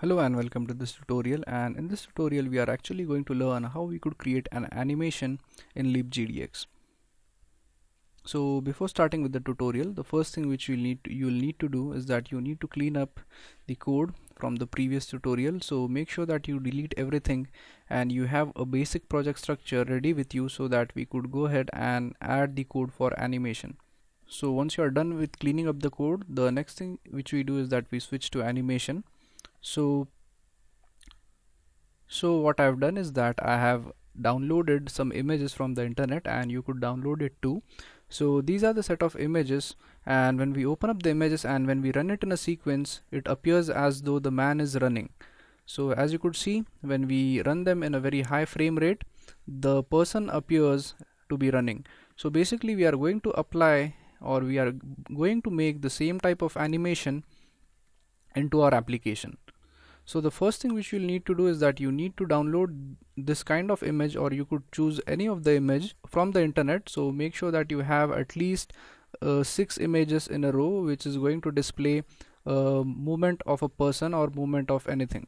Hello and welcome to this tutorial and in this tutorial we are actually going to learn how we could create an animation in libgdx. So before starting with the tutorial the first thing which you need to, you'll need to do is that you need to clean up the code from the previous tutorial so make sure that you delete everything and you have a basic project structure ready with you so that we could go ahead and add the code for animation. So once you are done with cleaning up the code the next thing which we do is that we switch to animation so so what I've done is that I have downloaded some images from the internet and you could download it too so these are the set of images and when we open up the images and when we run it in a sequence it appears as though the man is running so as you could see when we run them in a very high frame rate the person appears to be running so basically we are going to apply or we are going to make the same type of animation into our application so the first thing which you'll need to do is that you need to download this kind of image or you could choose any of the image from the internet. So make sure that you have at least uh, six images in a row which is going to display uh, movement of a person or movement of anything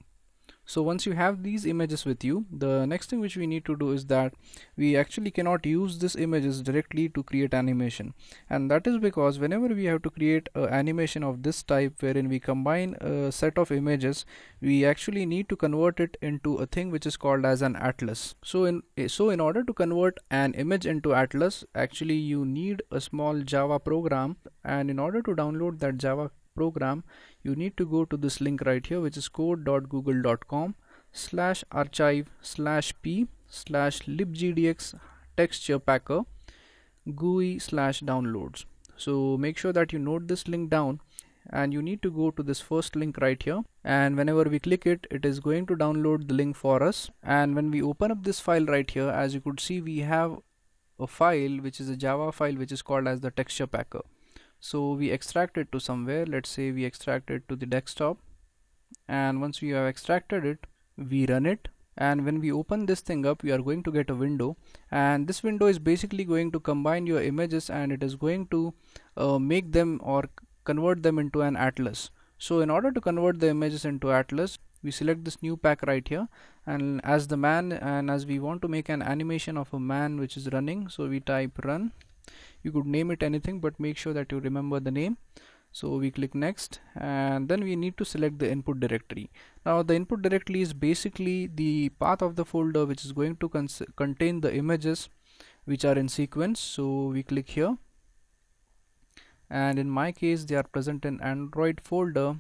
so once you have these images with you the next thing which we need to do is that we actually cannot use these images directly to create animation and that is because whenever we have to create an animation of this type wherein we combine a set of images we actually need to convert it into a thing which is called as an atlas so in eh, so in order to convert an image into atlas actually you need a small java program and in order to download that java program you need to go to this link right here which is code.google.com slash archive slash p slash libgdx texture packer GUI slash downloads so make sure that you note this link down and you need to go to this first link right here and whenever we click it it is going to download the link for us and when we open up this file right here as you could see we have a file which is a java file which is called as the texture packer so we extract it to somewhere let's say we extract it to the desktop and once we have extracted it we run it and when we open this thing up we are going to get a window and this window is basically going to combine your images and it is going to uh, make them or convert them into an atlas so in order to convert the images into atlas we select this new pack right here and as the man and as we want to make an animation of a man which is running so we type run you could name it anything but make sure that you remember the name so we click next and then we need to select the input directory now the input directory is basically the path of the folder which is going to contain the images which are in sequence so we click here and in my case they are present in android folder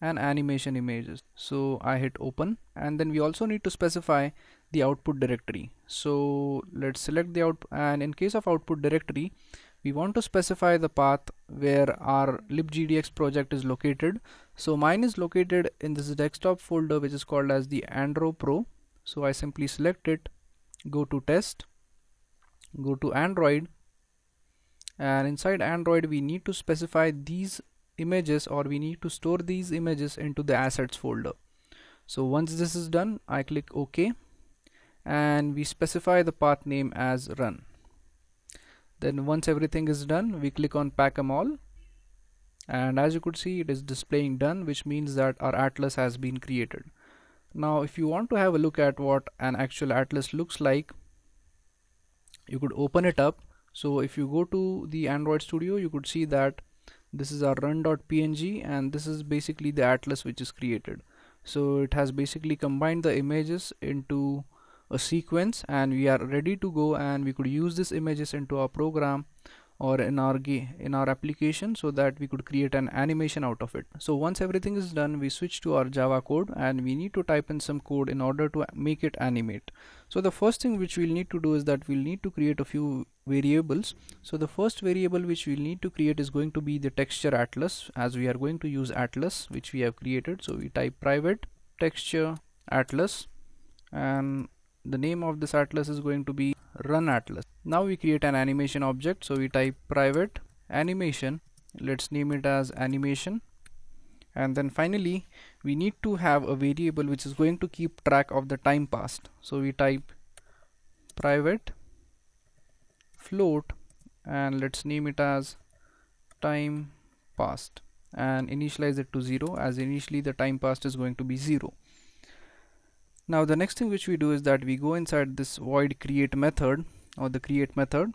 and animation images so I hit open and then we also need to specify the output directory so let's select the output and in case of output directory we want to specify the path where our libgdx project is located so mine is located in this desktop folder which is called as the andro pro so i simply select it go to test go to android and inside android we need to specify these images or we need to store these images into the assets folder so once this is done i click ok and we specify the path name as run then once everything is done we click on pack em all and as you could see it is displaying done which means that our atlas has been created now if you want to have a look at what an actual atlas looks like you could open it up so if you go to the android studio you could see that this is our run.png and this is basically the atlas which is created so it has basically combined the images into a sequence and we are ready to go and we could use these images into our program or in our in our application so that we could create an animation out of it so once everything is done we switch to our java code and we need to type in some code in order to make it animate so the first thing which we'll need to do is that we'll need to create a few variables so the first variable which we'll need to create is going to be the texture atlas as we are going to use atlas which we have created so we type private texture atlas and the name of this atlas is going to be run atlas now we create an animation object so we type private animation let's name it as animation and then finally we need to have a variable which is going to keep track of the time passed so we type private float and let's name it as time passed and initialize it to 0 as initially the time passed is going to be 0 now the next thing which we do is that we go inside this void create method or the create method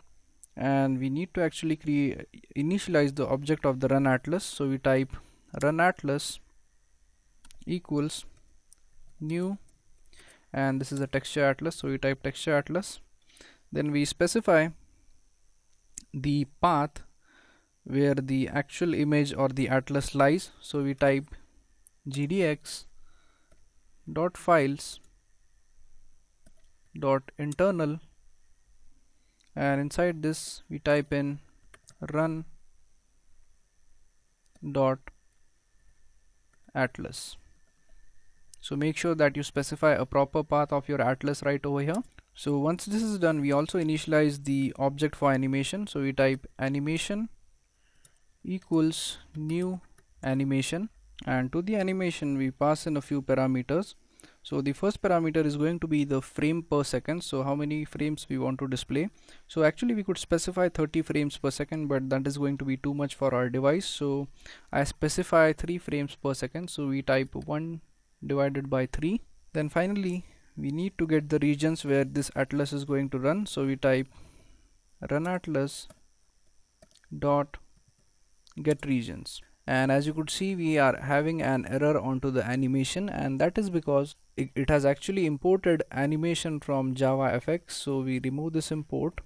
and we need to actually create initialize the object of the run atlas so we type run atlas equals new and this is a texture atlas so we type texture atlas then we specify the path where the actual image or the atlas lies so we type gdx dot files dot internal and inside this we type in run dot atlas so make sure that you specify a proper path of your atlas right over here so once this is done we also initialize the object for animation so we type animation equals new animation and to the animation we pass in a few parameters so the first parameter is going to be the frame per second so how many frames we want to display so actually we could specify 30 frames per second but that is going to be too much for our device so I specify 3 frames per second so we type 1 divided by 3 then finally we need to get the regions where this atlas is going to run so we type run atlas dot get regions and as you could see we are having an error onto the animation and that is because it, has actually imported animation from JavaFX so we remove this import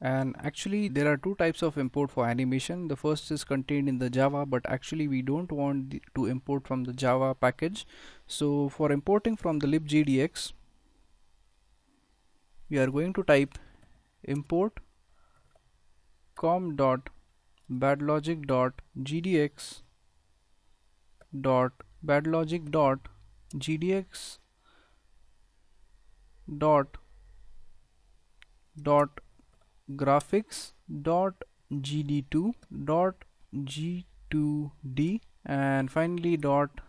and actually there are two types of import for animation the first is contained in the java but actually we don't want the, to import from the java package so for importing from the libgdx we are going to type import com.badlogic.gdx dot badlogic dot gdx dot dot graphics dot gd2 dot g2d and finally dot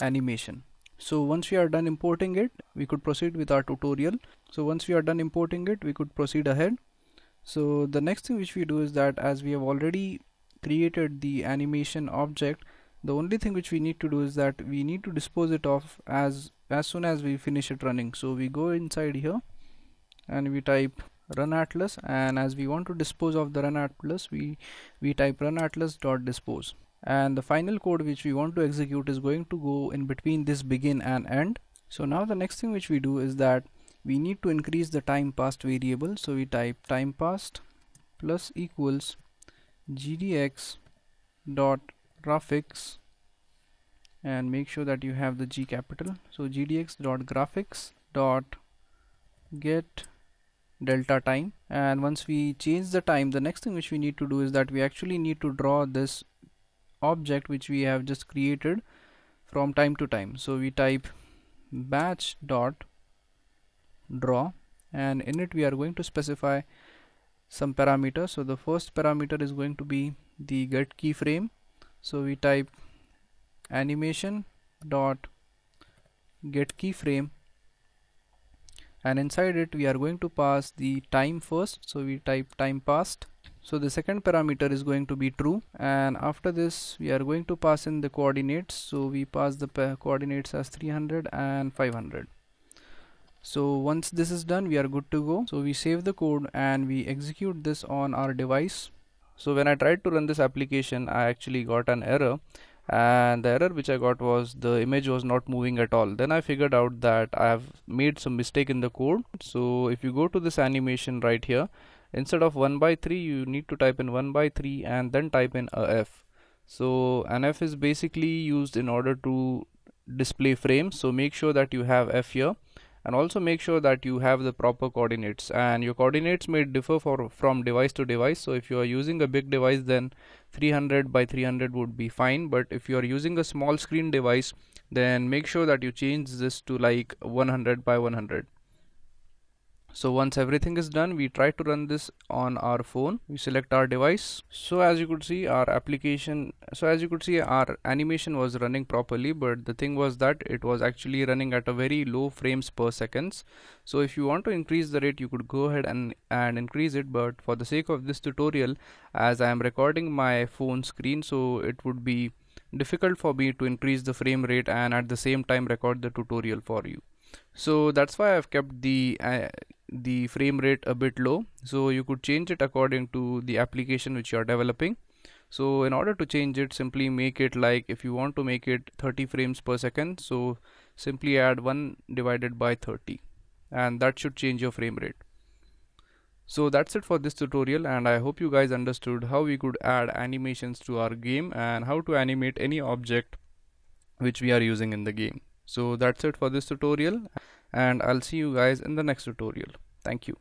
animation so once we are done importing it we could proceed with our tutorial so once we are done importing it we could proceed ahead so the next thing which we do is that as we have already created the animation object the only thing which we need to do is that we need to dispose it off as as soon as we finish it running so we go inside here and we type run atlas and as we want to dispose of the run atlas we we type run atlas dot dispose and the final code which we want to execute is going to go in between this begin and end so now the next thing which we do is that we need to increase the time past variable so we type time past plus equals gdx dot graphics and make sure that you have the G capital. So gdx dot graphics dot get delta time and once we change the time the next thing which we need to do is that we actually need to draw this object which we have just created from time to time so we type batch dot draw and in it we are going to specify some parameters so the first parameter is going to be the get keyframe so we type animation dot get keyframe and inside it we are going to pass the time first so we type time passed so the second parameter is going to be true and after this we are going to pass in the coordinates so we pass the coordinates as 300 and 500 so once this is done we are good to go so we save the code and we execute this on our device so when I tried to run this application I actually got an error and the error which I got was the image was not moving at all then I figured out that I have made some mistake in the code so if you go to this animation right here instead of 1 by 3 you need to type in 1 by 3 and then type in a f so an f is basically used in order to display frames so make sure that you have f here and also make sure that you have the proper coordinates and your coordinates may differ for from device to device so if you are using a big device then 300 by 300 would be fine but if you are using a small screen device then make sure that you change this to like 100 by 100 so once everything is done we try to run this on our phone we select our device so as you could see our application so as you could see our animation was running properly but the thing was that it was actually running at a very low frames per seconds so if you want to increase the rate you could go ahead and and increase it but for the sake of this tutorial as i am recording my phone screen so it would be difficult for me to increase the frame rate and at the same time record the tutorial for you so that's why I've kept the uh, the frame rate a bit low so you could change it according to the application which you are developing so in order to change it simply make it like if you want to make it 30 frames per second so simply add 1 divided by 30 and that should change your frame rate so that's it for this tutorial and I hope you guys understood how we could add animations to our game and how to animate any object which we are using in the game. So that's it for this tutorial and I'll see you guys in the next tutorial. Thank you.